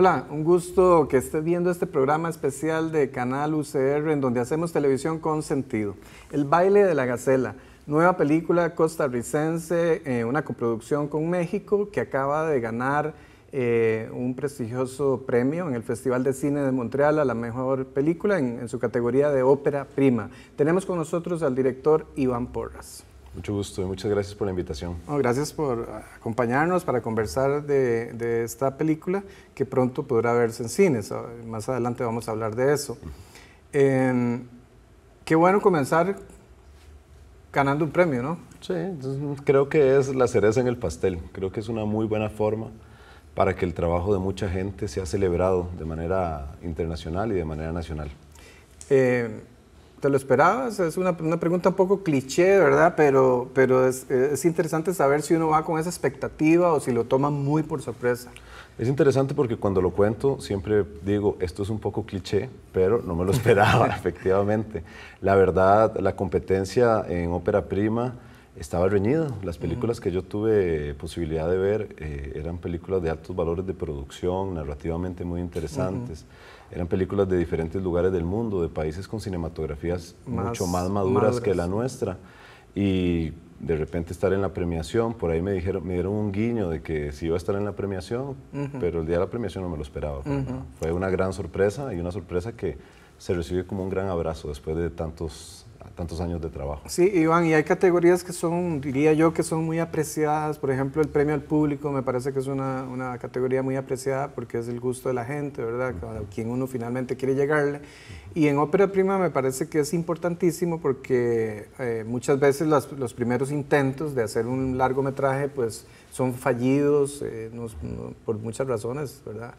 Hola, un gusto que estés viendo este programa especial de Canal UCR en donde hacemos televisión con sentido. El baile de la gacela, nueva película costarricense, eh, una coproducción con México que acaba de ganar eh, un prestigioso premio en el Festival de Cine de Montreal a la mejor película en su categoría de ópera prima. Tenemos con nosotros al director Iván Porras. Mucho gusto y muchas gracias por la invitación. gracias por acompañarnos para conversar de, esta película que pronto podrá verse en cines. Ah, más adelante vamos a hablar de eso. qué bueno comenzar ganando un premio, ¿no? Sí, creo que es la cereza en el pastel. Creo que es una muy buena forma para que el trabajo de mucha gente sea celebrado de manera internacional y de manera nacional. Eh, ¿Te lo esperabas? Es una, pregunta un poco cliché, ¿verdad? Pero, pero es, es, interesante saber si uno va con esa expectativa o si lo toma muy por sorpresa. Es interesante porque cuando lo cuento siempre digo, esto es un poco cliché, pero no me lo esperaba, efectivamente. La verdad, la competencia en ópera prima estaba reñido. Las películas que yo tuve posibilidad de ver eh, eran películas de altos valores de producción, narrativamente muy interesantes. Eran películas de diferentes lugares del mundo, de países con cinematografías mucho más maduras que la nuestra. Y de repente estar en la premiación, por ahí me dijeron, me dieron un guiño de que si iba a estar en la premiación, pero el día de la premiación no me lo esperaba. Fue una gran sorpresa y una sorpresa que se recibe como un gran abrazo después de tantos tantos años de trabajo. Sí, Iván, y hay categorías que son, diría yo, que son muy apreciadas. Por ejemplo, el premio al público me parece que es una, una categoría muy apreciada porque es el gusto de la gente, ¿verdad? A quien uno finalmente quiere llegarle. Y en ópera prima me parece que es importantísimo porque eh, muchas veces los primeros intentos de hacer un largometraje pues son fallidos eh, por muchas razones, ¿verdad?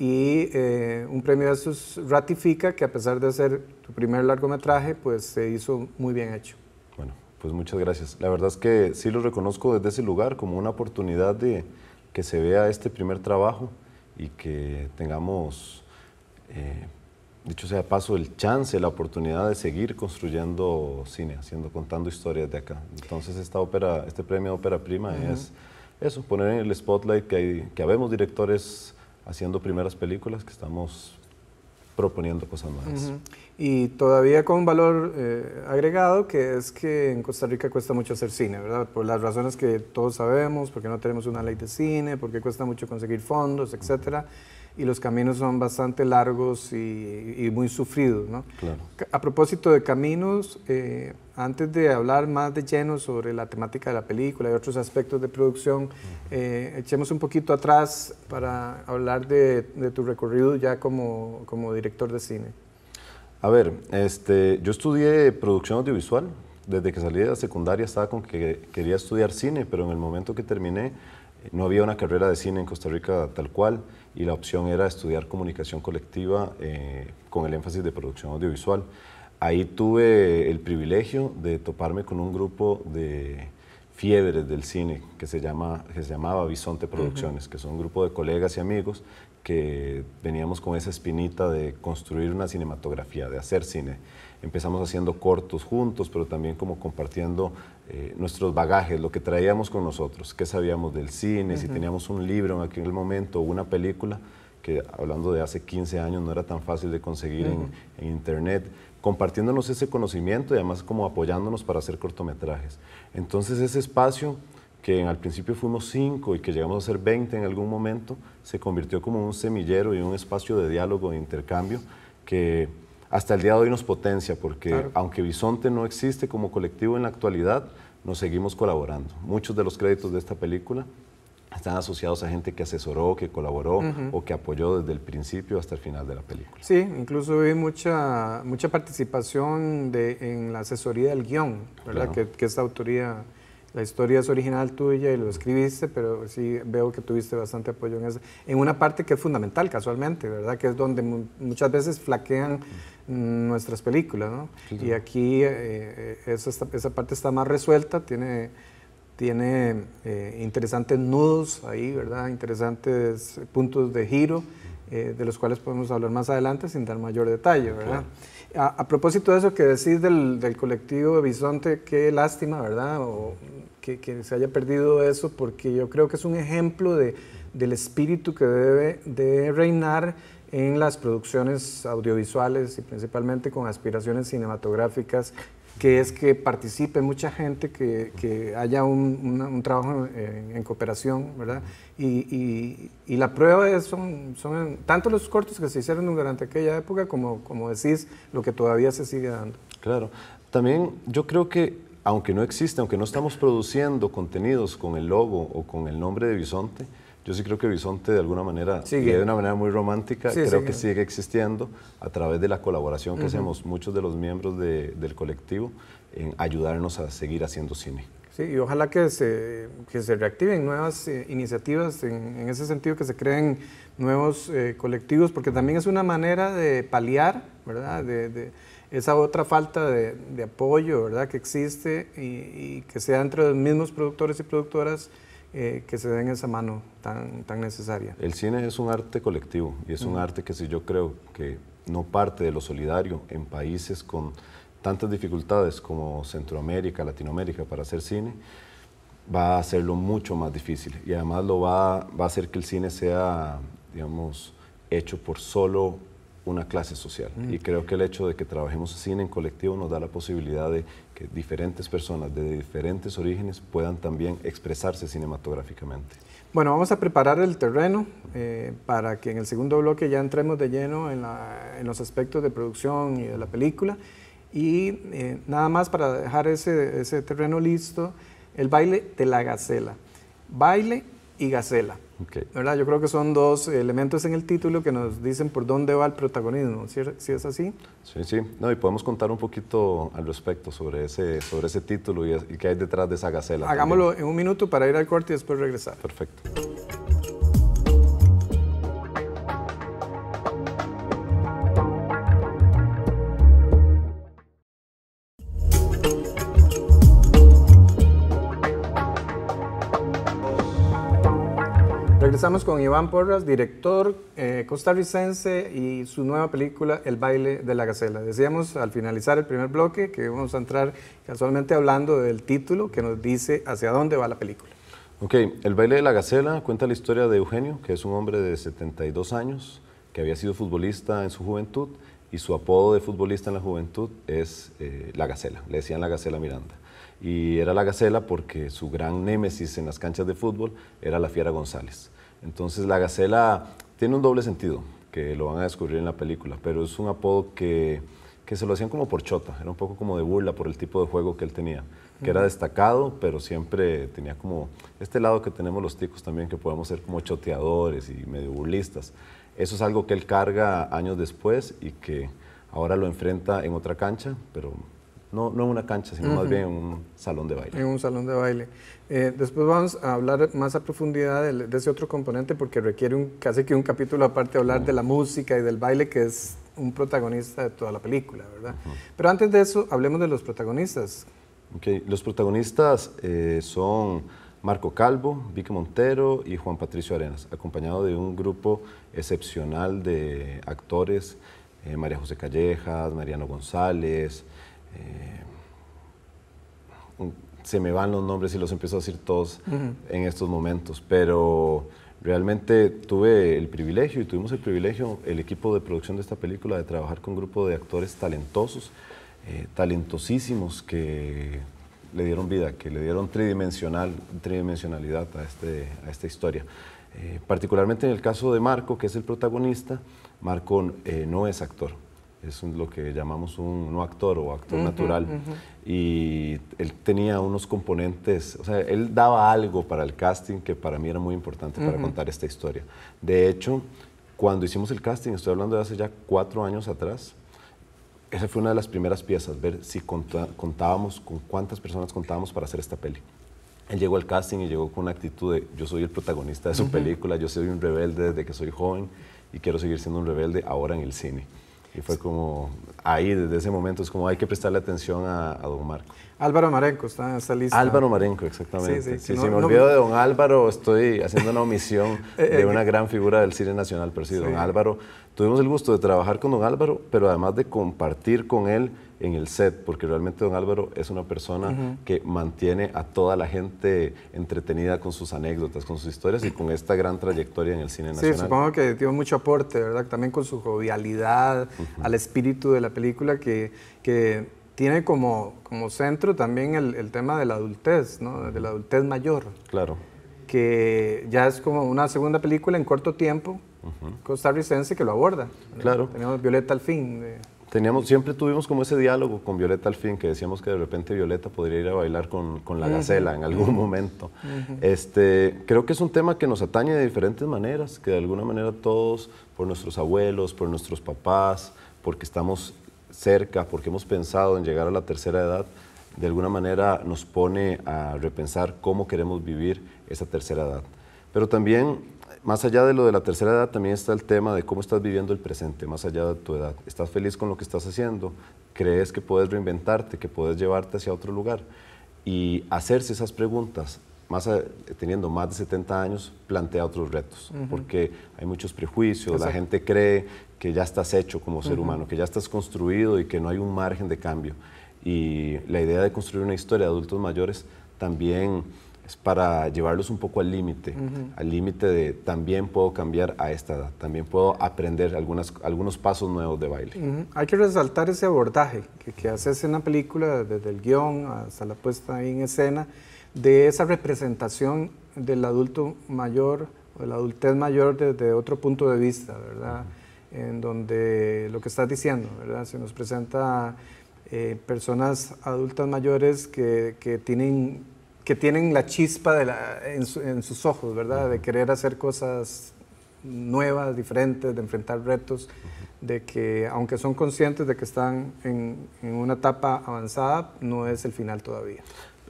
y eh, un premio de esos ratifica que a pesar de ser tu primer largometraje, pues se hizo muy bien hecho. Bueno, pues muchas gracias. La verdad es que sí lo reconozco desde ese lugar como una oportunidad de que se vea este primer trabajo y que tengamos, eh, dicho sea paso, el chance, la oportunidad de seguir construyendo cine, haciendo, contando historias de acá. Entonces esta ópera, este premio Ópera Prima es eso, poner en el spotlight que, hay, que habemos directores haciendo primeras películas que estamos proponiendo cosas más. Y todavía con un valor eh, agregado, que es que en Costa Rica cuesta mucho hacer cine, ¿verdad? Por las razones que todos sabemos, porque no tenemos una ley de cine, porque cuesta mucho conseguir fondos, etcétera y los caminos son bastante largos y, muy sufridos. ¿no? Claro. A propósito de caminos, eh, antes de hablar más de lleno sobre la temática de la película y otros aspectos de producción, eh, echemos un poquito atrás para hablar de, de tu recorrido ya como, como, director de cine. A ver, este, yo estudié producción audiovisual. Desde que salí de la secundaria estaba con que quería estudiar cine, pero en el momento que terminé eh, no había una carrera de cine en Costa Rica tal cual y la opción era estudiar comunicación colectiva eh, con el énfasis de producción audiovisual. Ahí tuve el privilegio de toparme con un grupo de fiebres del cine que se, llama, que se llamaba Bisonte Producciones, que son un grupo de colegas y amigos que veníamos con esa espinita de construir una cinematografía, de hacer cine. Empezamos haciendo cortos juntos, pero también como compartiendo eh, nuestros bagajes, lo que traíamos con nosotros, qué sabíamos del cine, si teníamos un libro en aquel momento o una película, que hablando de hace 15 años no era tan fácil de conseguir en, internet, compartiéndonos ese conocimiento y además como apoyándonos para hacer cortometrajes. Entonces ese espacio que al principio fuimos 5 y que llegamos a ser 20 en algún momento, se convirtió como un semillero y un espacio de diálogo, e intercambio, que hasta el día de hoy nos potencia, porque aunque Bisonte no existe como colectivo en la actualidad, nos seguimos colaborando. Muchos de los créditos de esta película están asociados a gente que asesoró, que colaboró o que apoyó desde el principio hasta el final de la película. Sí, incluso vi mucha, mucha participación de, en la asesoría del guión, ¿verdad? Que, que esta autoría la historia es original tuya y lo escribiste, pero sí veo que tuviste bastante apoyo en esa, en una parte que es fundamental casualmente, ¿verdad? Que es donde muchas veces flaquean mm, nuestras películas, ¿no? Y aquí eh, eh, esa, parte está más resuelta, tiene, tiene eh, interesantes nudos ahí, ¿verdad? Interesantes puntos de giro, de los cuales podemos hablar más adelante sin dar mayor detalle, ¿verdad? A, propósito de eso que decís del, colectivo de Bisonte, qué lástima, ¿verdad? que, se haya perdido eso, porque yo creo que es un ejemplo del espíritu que debe, debe reinar en las producciones audiovisuales y principalmente con aspiraciones cinematográficas que es que participe mucha gente, que, que haya un, un, trabajo en, cooperación, ¿verdad? Y, y, la prueba es, son, son tanto los cortos que se hicieron durante aquella época como, como decís, lo que todavía se sigue dando. Claro. También yo creo que, aunque no existe, aunque no estamos produciendo contenidos con el logo o con el nombre de Bisonte, yo sí creo que Horizonte de alguna manera, sigue. y de una manera muy romántica, creo que sigue existiendo a través de la colaboración que hacemos muchos de los miembros del colectivo en ayudarnos a seguir haciendo cine. Sí, y ojalá que se, que se reactiven nuevas eh, iniciativas en, ese sentido, que se creen nuevos eh, colectivos, porque también es una manera de paliar, ¿verdad? De, esa otra falta de, apoyo, ¿verdad? Que existe y, y que sea entre los mismos productores y productoras eh, que se den esa mano tan, tan necesaria. El cine es un arte colectivo y es un arte que si yo creo que no parte de lo solidario en países con tantas dificultades como Centroamérica, Latinoamérica para hacer cine, va a hacerlo mucho más difícil y además lo va, va a hacer que el cine sea, digamos, hecho por solo una clase social. Mm. Y creo que el hecho de que trabajemos cine en colectivo nos da la posibilidad de que diferentes personas de diferentes orígenes puedan también expresarse cinematográficamente. Bueno, vamos a preparar el terreno eh, para que en el segundo bloque ya entremos de lleno en, los aspectos de producción y de la película. Y eh, nada más para dejar ese terreno listo, el baile de la gacela. Baile y gacela. Okay. Yo creo que son dos elementos en el título que nos dicen por dónde va el protagonismo, ¿si es así? Sí, sí. No, y podemos contar un poquito al respecto sobre ese, sobre ese título y, qué hay detrás de esa gacela. Hagámoslo en un minuto para ir al corte y después regresar. Perfecto. Estamos con Iván Porras, director eh, costarricense y su nueva película El baile de la gacela. Decíamos al finalizar el primer bloque que vamos a entrar casualmente hablando del título que nos dice hacia dónde va la película. Ok, El baile de la gacela cuenta la historia de Eugenio, que es un hombre de 72 años, que había sido futbolista en su juventud y su apodo de futbolista en la juventud es eh, la gacela, le decían la gacela Miranda y era la Gacela porque su gran némesis en las canchas de fútbol era la Fiera González. Entonces la gacela tiene un doble sentido, que lo van a descubrir en la película, pero es un apodo que, se lo hacían como por chota, era un poco como de burla por el tipo de juego que él tenía, que era destacado, pero siempre tenía como este lado que tenemos los ticos también, que podemos ser como choteadores y medio burlistas. Eso es algo que él carga años después y que ahora lo enfrenta en otra cancha, pero no, no en una cancha, sino más bien en un salón de baile. En un salón de baile. Eh, después vamos a hablar más a profundidad de, ese otro componente porque requiere casi que un capítulo aparte hablar de la música y del baile que es un protagonista de toda la película, ¿verdad? Pero antes de eso, hablemos de los protagonistas. Los protagonistas eh, son Marco Calvo, Vicky Montero y Juan Patricio Arenas, acompañado de un grupo excepcional de actores, eh, María José Callejas, Mariano González, eh, se me van los nombres y los empiezo a decir todos en estos momentos, pero realmente tuve el privilegio y tuvimos el privilegio, el equipo de producción de esta película, de trabajar con un grupo de actores talentosos, eh, talentosísimos que le dieron vida, que le dieron tridimensional, tridimensionalidad a, este, a esta historia. Eh, particularmente en el caso de Marco, que es el protagonista, Marco no es actor, es lo que llamamos un actor o actor natural. Y él tenía unos componentes, o sea, él daba algo para el casting que para mí era muy importante para contar esta historia. De hecho, cuando hicimos el casting, estoy hablando de hace ya cuatro años atrás, esa fue una de las primeras piezas, ver si contábamos, con cuántas personas contábamos para hacer esta peli. Él llegó al casting y llegó con una actitud de yo soy el protagonista de su película, yo soy un rebelde desde que soy joven y quiero seguir siendo un rebelde ahora en el cine. Y fue como ahí, desde ese momento, es como hay que prestarle atención a, don Marco. Álvaro Marenco, está, está Álvaro Marenco, exactamente. Sí, sí, si me de don Álvaro, estoy haciendo una omisión eh, eh, de una gran figura del cine nacional, pero sí, don Álvaro, tuvimos el gusto de trabajar con don Álvaro, pero además de compartir con él en el set, porque realmente don Álvaro es una persona que mantiene a toda la gente entretenida con sus anécdotas, con sus historias y con esta gran trayectoria en el cine nacional. Sí, supongo que dio mucho aporte, ¿verdad? También con su jovialidad, al espíritu de la película que, que tiene como, como centro también el, tema de la adultez, ¿no? De la adultez mayor. Claro. Que ya es como una segunda película en corto tiempo, con -huh. costarricense que lo aborda. Claro. Tenemos Violeta al fin. De siempre tuvimos como ese diálogo con Violeta al fin, que decíamos que de repente Violeta podría ir a bailar con, la gacela en algún momento. este, creo que es un tema que nos atañe de diferentes maneras, que de alguna manera todos, por nuestros abuelos, por nuestros papás, porque estamos cerca, porque hemos pensado en llegar a la tercera edad, de alguna manera nos pone a repensar cómo queremos vivir esa tercera edad. Pero también más allá de lo de la tercera edad, también está el tema de cómo estás viviendo el presente, más allá de tu edad. ¿Estás feliz con lo que estás haciendo? ¿Crees que puedes reinventarte, que puedes llevarte hacia otro lugar? Y hacerse esas preguntas, más teniendo más de 70 años, plantea otros retos, porque hay muchos prejuicios, la gente cree que ya estás hecho como ser humano, que ya estás construido y que no hay un margen de cambio. Y la idea de construir una historia de adultos mayores también es para llevarlos un poco al límite, al límite de también puedo cambiar a esta edad, también puedo aprender algunas, algunos pasos nuevos de baile. Hay que resaltar ese abordaje que, que haces en la película, desde el guión hasta la puesta en escena, de esa representación del adulto mayor o de la adultez mayor desde otro punto de vista, ¿verdad? En donde lo que estás diciendo, ¿verdad? Se nos presenta eh, personas adultas mayores que, que tienen que tienen la chispa de en, sus ojos, ¿verdad? De querer hacer cosas nuevas, diferentes, de enfrentar retos, de que aunque son conscientes de que están en, una etapa avanzada, no es el final todavía.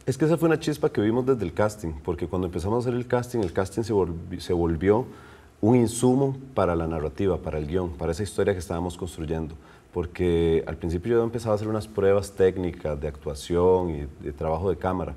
Es que esa fue una chispa que vimos desde el casting, porque cuando empezamos a hacer el casting, el casting se volvió, se volvió un insumo para la narrativa, para el guión, para esa historia que estábamos construyendo porque al principio yo empezaba a hacer unas pruebas técnicas de actuación y de trabajo de cámara,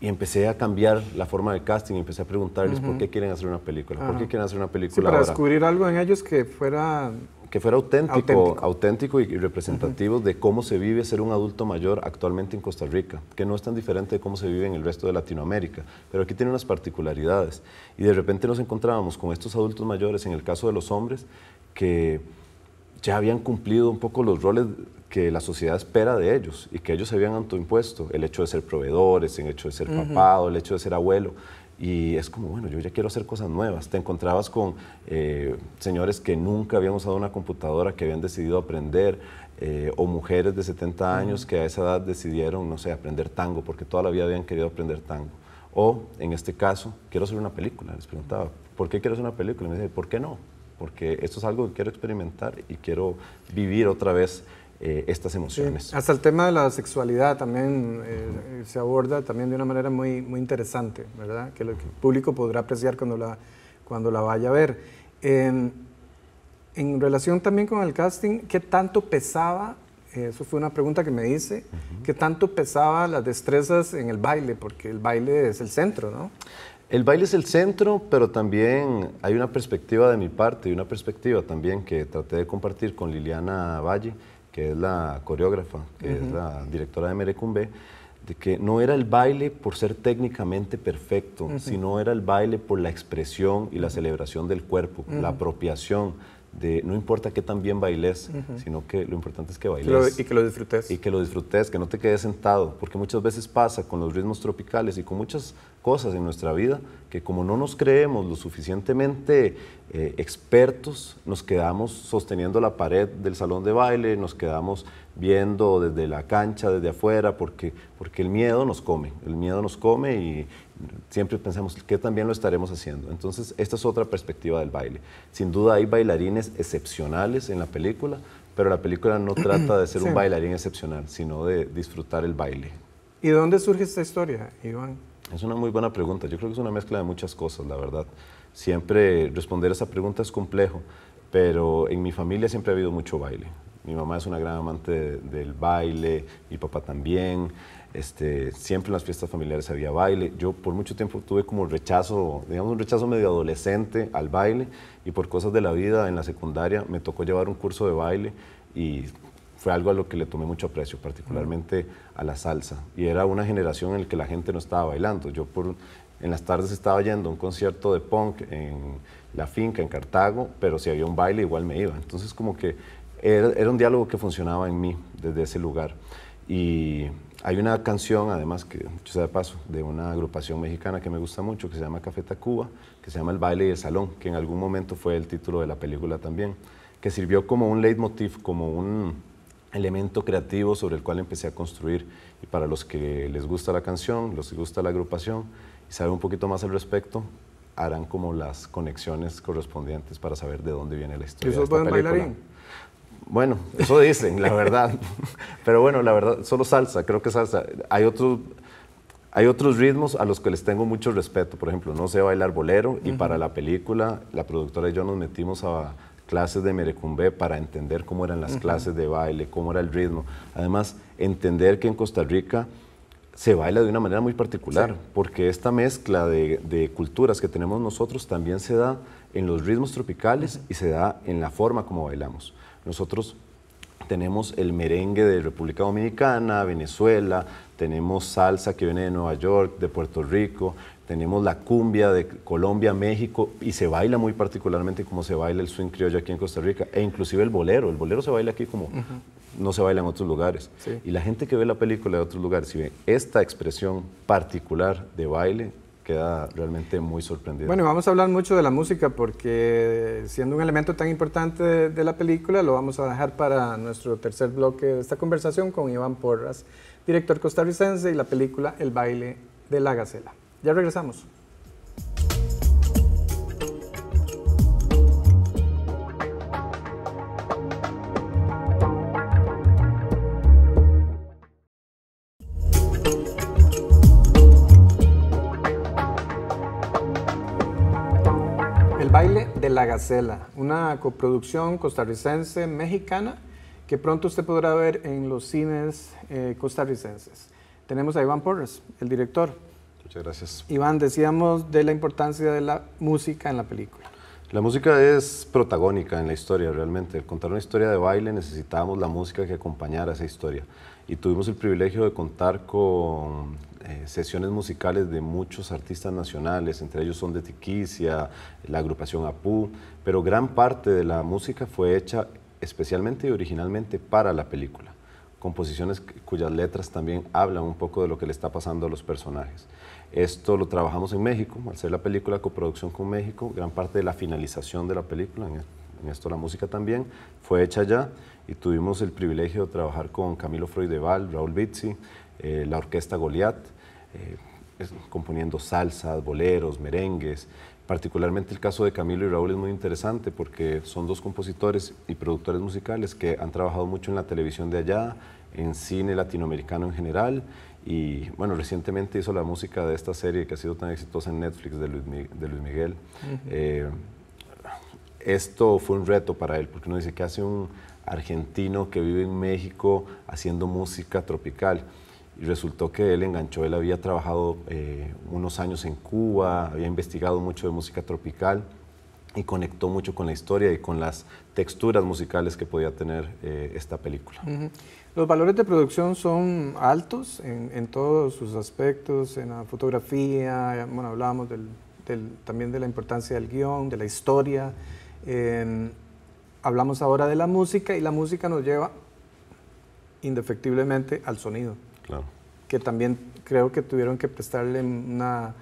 y empecé a cambiar la forma de casting, empecé a preguntarles por qué quieren hacer una película, por qué quieren hacer una película. para descubrir algo en ellos que fuera... Que fuera auténtico, auténtico, y representativo de cómo se vive ser un adulto mayor actualmente en Costa Rica, que no es tan diferente de cómo se vive en el resto de Latinoamérica, pero aquí tiene unas particularidades. Y de repente nos encontrábamos con estos adultos mayores, en el caso de los hombres, que ya habían cumplido un poco los roles que la sociedad espera de ellos y que ellos se habían autoimpuesto, el hecho de ser proveedores, el hecho de ser papá papado, el hecho de ser abuelo. Y es como, bueno, yo ya quiero hacer cosas nuevas. Te encontrabas con eh, señores que nunca habían usado una computadora, que habían decidido aprender, eh, o mujeres de 70 años que a esa edad decidieron, no sé, aprender tango, porque toda la vida habían querido aprender tango. O, en este caso, quiero hacer una película, les preguntaba, ¿por qué quiero hacer una película? Y me dice, ¿por qué no? porque esto es algo que quiero experimentar y quiero vivir otra vez eh, estas emociones. Hasta el tema de la sexualidad también eh, se aborda también de una manera muy, muy interesante, ¿verdad? Que, el público podrá apreciar cuando la, cuando la vaya a ver. Em, en relación también con el casting, ¿qué tanto pesaba? Eh, eso fue una pregunta que me hice. ¿Qué tanto pesaba las destrezas en el baile? Porque el baile es el centro, ¿no? El baile es el centro, pero también hay una perspectiva de mi parte y una perspectiva también que traté de compartir con Liliana Valle, que es la coreógrafa, que es la directora de Merecumbe, de que no era el baile por ser técnicamente perfecto, sino era el baile por la expresión y la celebración del cuerpo, la apropiación no importa qué tan bien bailes, sino que lo importante es que bailes. y que lo disfrutes. Y que lo disfrutes, que no te quedes sentado, porque muchas veces pasa con los ritmos tropicales y con muchas cosas en nuestra vida que como no nos creemos lo suficientemente eh, expertos, nos quedamos sosteniendo la pared del salón de baile, nos quedamos viendo desde la cancha, desde afuera, porque, porque el miedo nos come, el miedo nos come y, siempre pensamos que también lo estaremos haciendo. Entonces, esta es otra perspectiva del baile. Sin duda hay bailarines excepcionales en la película, pero la película no trata de ser un bailarín excepcional, sino de disfrutar el baile. ¿Y de dónde surge esta historia, Iván? Es una muy buena pregunta. Yo creo que es una mezcla de muchas cosas, la verdad. Siempre responder a esa pregunta es complejo, pero en mi familia siempre ha habido mucho baile. Mi mamá es una gran amante del baile, mi papá también. Este, siempre en las fiestas familiares había baile. Yo por mucho tiempo tuve como rechazo, digamos un rechazo medio adolescente al baile y por cosas de la vida en la secundaria me tocó llevar un curso de baile y fue algo a lo que le tomé mucho aprecio, particularmente a la salsa. Y era una generación en la que la gente no estaba bailando. Yo por, en las tardes estaba yendo a un concierto de punk en la finca, en Cartago, pero si había un baile igual me iba. Entonces como que era, un diálogo que funcionaba en mí desde ese lugar. Y hay una canción, además, que se sea de paso, de una agrupación mexicana que me gusta mucho, que se llama Café Tacuba, que se llama El baile y el salón, que en algún momento fue el título de la película también, que sirvió como un leitmotiv, como un elemento creativo sobre el cual empecé a construir. Y para los que les gusta la canción, los que gusta la agrupación y saben un poquito más al respecto, harán como las conexiones correspondientes para saber de dónde viene la historia. ¿Y de bueno, eso dicen, la verdad. Pero bueno, la verdad, solo salsa, creo que salsa. Hay otros, ritmos a los que les tengo mucho respeto. Por ejemplo, no sé bailar bolero y para la película, la productora y yo nos metimos a clases de merecumbé para entender cómo eran las clases de baile, cómo era el ritmo. Además, entender que en Costa Rica se baila de una manera muy particular, porque esta mezcla de, culturas que tenemos nosotros también se da en los ritmos tropicales y se da en la forma como bailamos. Nosotros tenemos el merengue de República Dominicana, Venezuela, tenemos salsa que viene de Nueva York, de Puerto Rico, tenemos la cumbia de Colombia, México, y se baila muy particularmente como se baila el swing criollo aquí en Costa Rica, e inclusive el bolero, el bolero se baila aquí como no se baila en otros lugares. Y la gente que ve la película de otros lugares, y ve esta expresión particular de baile, queda realmente muy sorprendido. Bueno, vamos a hablar mucho de la música porque siendo un elemento tan importante de, de la película, lo vamos a dejar para nuestro tercer bloque de esta conversación con Iván Porras, director costarricense y la película El baile de la gacela. Ya regresamos. una coproducción costarricense mexicana que pronto usted podrá ver en los cines eh, costarricenses. Tenemos a Iván Porres, el director. Muchas gracias. Iván, decíamos de la importancia de la música en la película. La música es protagónica en la historia, realmente. contar una historia de baile necesitábamos la música que acompañara esa historia y tuvimos el privilegio de contar con eh, sesiones musicales de muchos artistas nacionales, entre ellos son de Tiquicia, la agrupación Apu, pero gran parte de la música fue hecha especialmente y originalmente para la película composiciones cuyas letras también hablan un poco de lo que le está pasando a los personajes. Esto lo trabajamos en México, al ser la película coproducción con México, gran parte de la finalización de la película, en esto la música también, fue hecha allá y tuvimos el privilegio de trabajar con Camilo Freudeval, Raúl Bitsi, eh, la orquesta Goliath, eh, componiendo salsas, boleros, merengues. Particularmente el caso de Camilo y Raúl es muy interesante porque son dos compositores y productores musicales que han trabajado mucho en la televisión de allá, en cine latinoamericano en general y bueno, recientemente hizo la música de esta serie que ha sido tan exitosa en Netflix de Luis, de Miguel. Eh, esto fue un reto para él porque uno dice que hace un argentino que vive en México haciendo música tropical. Y resultó que él enganchó, él había trabajado eh, unos años en Cuba, había investigado mucho de música tropical y conectó mucho con la historia y con las texturas musicales que podía tener eh, esta película. Los valores de producción son altos en, todos sus aspectos, en la fotografía, bueno, hablábamos del, también de la importancia del guión, de la historia hablamos ahora de la música y la música nos lleva indefectiblemente al sonido. Claro. Que también creo que tuvieron que prestarle una,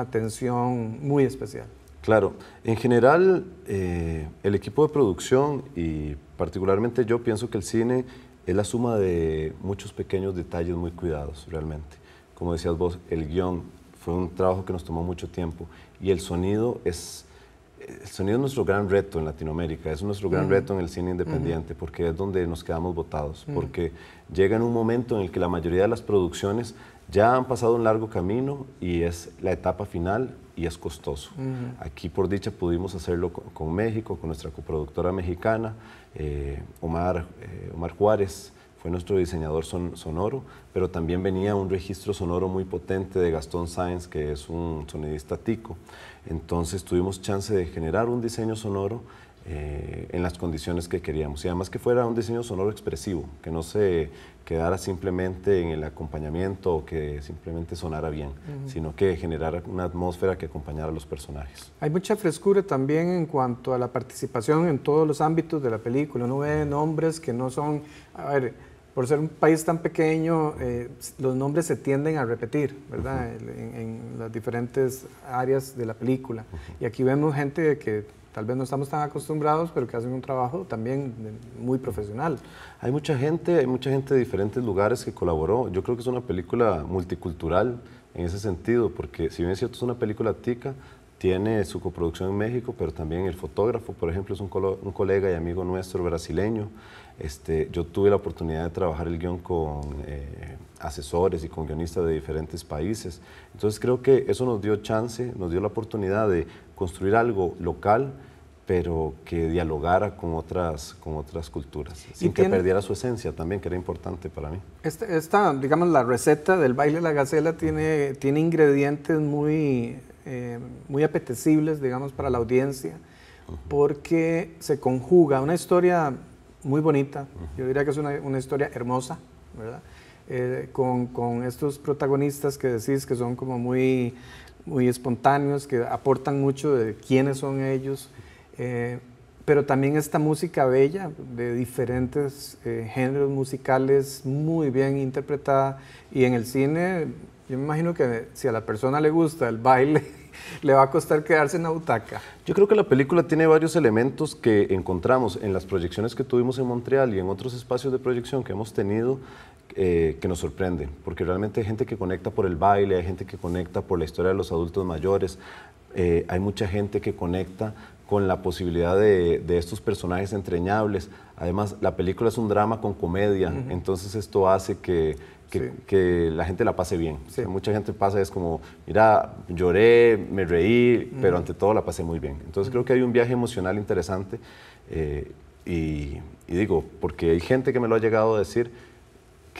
atención muy especial. Claro, en general eh, el equipo de producción y particularmente yo pienso que el cine es la suma de muchos pequeños detalles muy cuidados realmente. Como decías vos, el guión fue un trabajo que nos tomó mucho tiempo y el sonido es el sonido es nuestro gran reto en Latinoamérica, es nuestro gran reto en el cine independiente, porque es donde nos quedamos votados porque llega en un momento en el que la mayoría de las producciones ya han pasado un largo camino y es la etapa final y es costoso. Aquí, por dicha, pudimos hacerlo con, México, con nuestra coproductora mexicana, eh, Omar, eh, Omar Juárez, fue nuestro diseñador sonoro, pero también venía un registro sonoro muy potente de Gastón Sáenz, que es un sonidista tico. Entonces tuvimos chance de generar un diseño sonoro eh, en las condiciones que queríamos. Y además que fuera un diseño sonoro expresivo, que no se quedara simplemente en el acompañamiento o que simplemente sonara bien, sino que generara una atmósfera que acompañara a los personajes. Hay mucha frescura también en cuanto a la participación en todos los ámbitos de la película. Uno ve nombres que no son... A ver, por ser un país tan pequeño, eh, los nombres se tienden a repetir, ¿verdad? en, las diferentes áreas de la película. Y aquí vemos gente que tal vez no estamos tan acostumbrados, pero que hacen un trabajo también muy profesional. Hay mucha gente, hay mucha gente de diferentes lugares que colaboró. Yo creo que es una película multicultural en ese sentido, porque si bien es cierto es una película tica, tiene su coproducción en México, pero también el fotógrafo, por ejemplo, es un, colega y amigo nuestro brasileño. Este, yo tuve la oportunidad de trabajar el guión con eh, asesores y con guionistas de diferentes países. Entonces creo que eso nos dio chance, nos dio la oportunidad de construir algo local, pero que dialogara con otras, con otras culturas, sin que perdiera su esencia también, que era importante para mí. Este, esta, digamos, la receta del baile de la gacela tiene, tiene ingredientes muy eh, muy apetecibles, digamos, para la audiencia, porque se conjuga una historia muy bonita, yo diría que es una, una historia hermosa, ¿verdad? Eh, con, con, estos protagonistas que decís que son como muy, muy espontáneos, que aportan mucho de quiénes son ellos, eh, pero también esta música bella de diferentes géneros musicales muy bien interpretada y en el cine yo me imagino que si a la persona le gusta el baile, le va a costar quedarse en la butaca. Yo creo que la película tiene varios elementos que encontramos en las proyecciones que tuvimos en Montreal y en otros espacios de proyección que hemos tenido. Eh, que nos sorprenden, porque realmente hay gente que conecta por el baile, hay gente que conecta por la historia de los adultos mayores, eh, hay mucha gente que conecta con la posibilidad de, estos personajes entreñables. Además, la película es un drama con comedia, entonces esto hace que, la gente la pase bien. mucha gente pasa es como, mira, lloré, me reí, pero ante todo la pasé muy bien. Entonces creo que hay un viaje emocional interesante eh, y, digo, porque hay gente que me lo ha llegado a decir,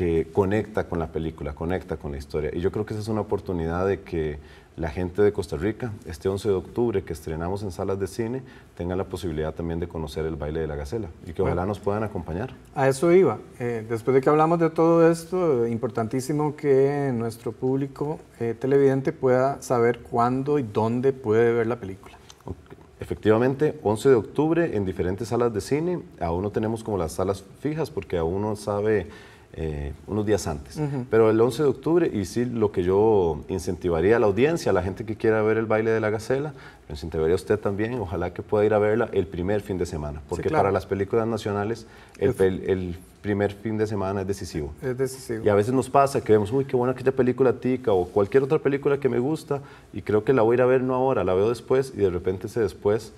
que conecta con la película, conecta con la historia. Y yo creo que esa es una oportunidad de que la gente de Costa Rica, este 11 de octubre que estrenamos en salas de cine, tenga la posibilidad también de conocer el baile de la gacela y que ojalá nos puedan acompañar. A eso iba. Eh, después de que hablamos de todo esto, importantísimo que nuestro público eh, televidente pueda saber cuándo y dónde puede ver la película. Efectivamente, 11 de octubre en diferentes salas de cine. Aún no tenemos como las salas fijas porque aún no sabe eh, unos días antes. Pero el 11 de octubre, y sí, lo que yo incentivaría a la audiencia, a la gente que quiera ver el baile de la Gacela, lo incentivaría a usted también, ojalá que pueda ir a verla el primer fin de semana, porque para las películas nacionales el, primer fin de semana es decisivo. Es decisivo. Y a veces nos pasa que vemos, uy, qué buena aquella película tica o cualquier otra película que me gusta y creo que la voy a ir a ver no ahora, la veo después y de repente ese después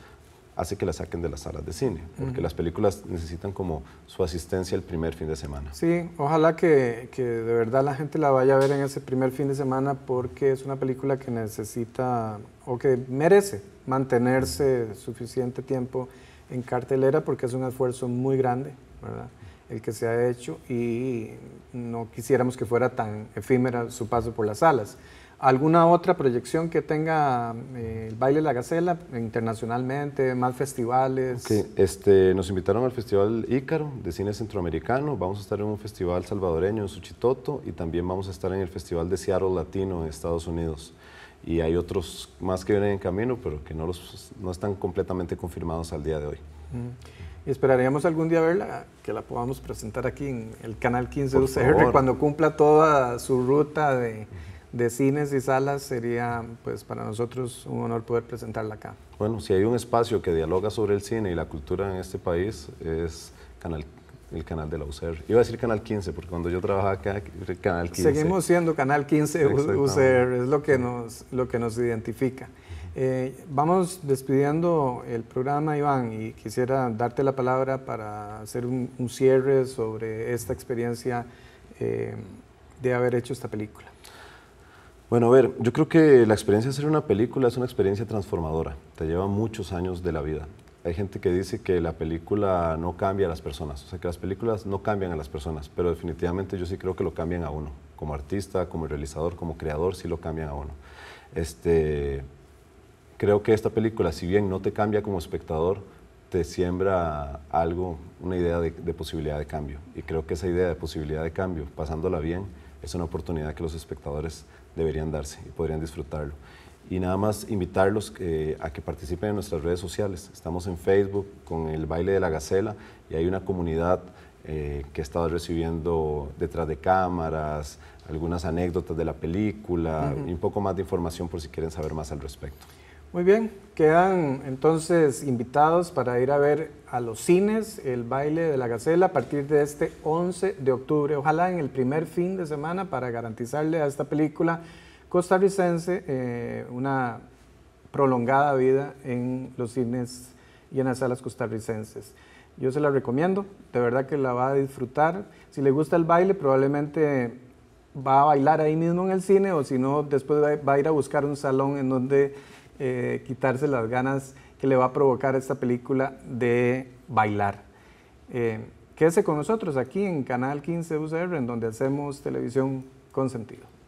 hace que la saquen de las salas de cine, porque las películas necesitan como su asistencia el primer fin de semana. Sí, ojalá que, que, de verdad la gente la vaya a ver en ese primer fin de semana porque es una película que necesita o que merece mantenerse suficiente tiempo en cartelera porque es un esfuerzo muy grande, ¿verdad? El que se ha hecho y no quisiéramos que fuera tan efímera su paso por las salas. ¿Alguna otra proyección que tenga eh, el baile La Gacela internacionalmente, más festivales? que Este, nos invitaron al Festival Ícaro de Cine Centroamericano, vamos a estar en un festival salvadoreño en Suchitoto y también vamos a estar en el Festival de Seattle Latino en Estados Unidos. Y hay otros más que vienen en camino, pero que no, los, no están completamente confirmados al día de hoy. Mm. Y esperaríamos algún día verla, que la podamos presentar aquí en el Canal 15 de UCR cuando cumpla toda su ruta de de cines y salas, sería pues para nosotros un honor poder presentarla acá. Bueno, si hay un espacio que dialoga sobre el cine y la cultura en este país, es Canal el canal de la UCR. Iba a decir Canal 15, porque cuando yo trabajaba acá, Canal 15. Seguimos siendo Canal 15 UCR, es lo que nos, lo que nos identifica. Eh, vamos despidiendo el programa, Iván, y quisiera darte la palabra para hacer un, cierre sobre esta experiencia eh, de haber hecho esta película. Bueno, a ver, yo creo que la experiencia de hacer una película es una experiencia transformadora, te lleva muchos años de la vida. Hay gente que dice que la película no cambia a las personas, o sea, que las películas no cambian a las personas, pero definitivamente yo sí creo que lo cambian a uno, como artista, como realizador, como creador, sí lo cambian a uno. Este, creo que esta película, si bien no te cambia como espectador, te siembra algo, una idea de, de, posibilidad de cambio. Y creo que esa idea de posibilidad de cambio, pasándola bien, es una oportunidad que los espectadores deberían darse y podrían disfrutarlo. Y nada más invitarlos eh, a que participen en nuestras redes sociales. Estamos en Facebook con el baile de la Gacela y hay una comunidad eh, que está recibiendo detrás de cámaras, algunas anécdotas de la película y un poco más de información por si quieren saber más al respecto. Muy bien, quedan entonces invitados para ir a ver a los cines el baile de la Gacela a partir de este 11 de octubre. Ojalá en el primer fin de semana para garantizarle a esta película costarricense eh, una prolongada vida en los cines y en las salas costarricenses. Yo se la recomiendo, de verdad que la va a disfrutar. Si le gusta el baile, probablemente va a bailar ahí mismo en el cine o si no, después va a ir a buscar un salón en donde eh, quitarse las ganas que le va a provocar esta película de bailar. Eh, quédese con nosotros aquí en Canal 15 UCR, en donde hacemos televisión con sentido.